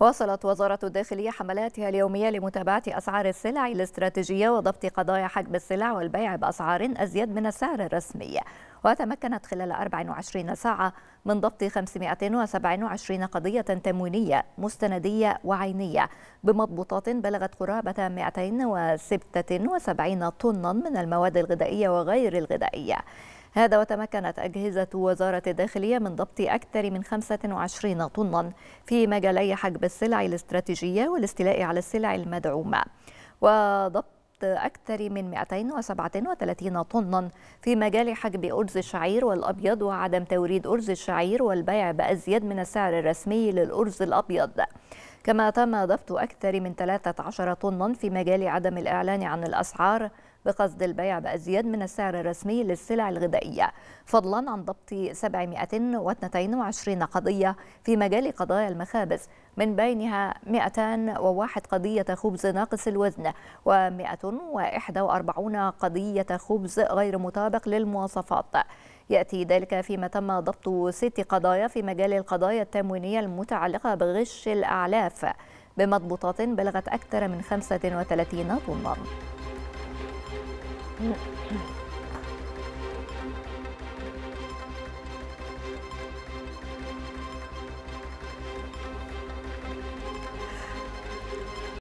واصلت وزارة الداخلية حملاتها اليومية لمتابعة أسعار السلع الاستراتيجية وضبط قضايا حجب السلع والبيع بأسعار أزيد من السعر الرسمي وتمكنت خلال 24 ساعة من ضبط 527 قضية تموينية مستندية وعينية بمضبوطات بلغت قرابة 276 طنا من المواد الغذائية وغير الغذائية هذا وتمكنت أجهزة وزارة الداخلية من ضبط أكثر من 25 طنا في مجالي حجب السلع الاستراتيجية والاستيلاء على السلع المدعومة وضبط أكثر من 237 طنا في مجال حجب أرز الشعير والأبيض وعدم توريد أرز الشعير والبيع بأزيد من السعر الرسمي للأرز الأبيض كما تم ضبط أكثر من 13 طنا في مجال عدم الإعلان عن الأسعار بقصد البيع بأزيد من السعر الرسمي للسلع الغذائية فضلا عن ضبط 722 قضية في مجال قضايا المخابز من بينها 201 قضية خبز ناقص الوزن و141 قضية خبز غير مطابق للمواصفات يأتي ذلك فيما تم ضبط ست قضايا في مجال القضايا التموينية المتعلقة بغش الأعلاف بمضبوطات بلغت أكثر من 35 طنا.